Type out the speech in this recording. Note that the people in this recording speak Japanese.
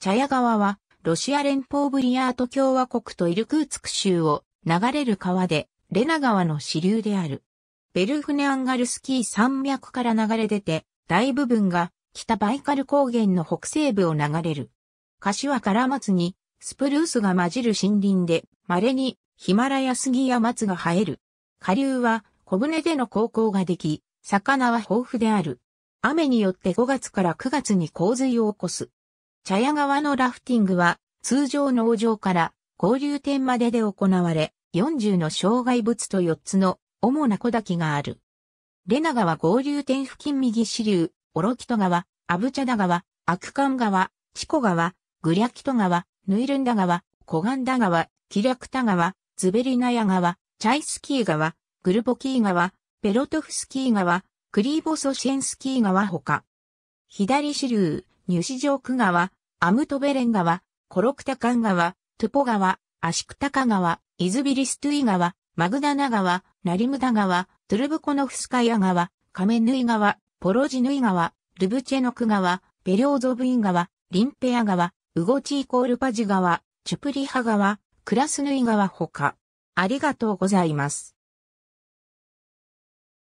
茶屋川は、ロシア連邦ブリヤート共和国とイルクーツク州を流れる川で、レナ川の支流である。ベルフネアンガルスキー山脈から流れ出て、大部分が北バイカル高原の北西部を流れる。柏から松にスプルースが混じる森林で、稀にヒマラヤ杉や松が生える。下流は小舟での航行ができ、魚は豊富である。雨によって5月から9月に洪水を起こす。茶屋川のラフティングは、通常農場から交流点までで行われ、40の障害物と4つの主な小滝がある。レナ川合流点付近右支流、オロキト川、アブチャダ川、アクカン川、チコ川、グリャキト川、ヌイルンダ川、コガンダ川、キリャクタ川、ズベリナヤ川、チャイスキー川、グルボキー川、ペロトフスキー川、クリーボソシェンスキー川ほか。左支流、ニュシジョーク川、アムトベレン川、コロクタカン川、トゥポ川、アシクタカ川、イズビリストゥイ川、マグダナ川、ナリムダ川、トゥルブコノフスカヤ川、カメヌイ川、ポロジヌイ川、ルブチェノク川、ベリョーゾブイン川、リンペア川、ウゴチイコールパジ川、チュプリハ川、クラスヌイ川ほか。ありがとうございます。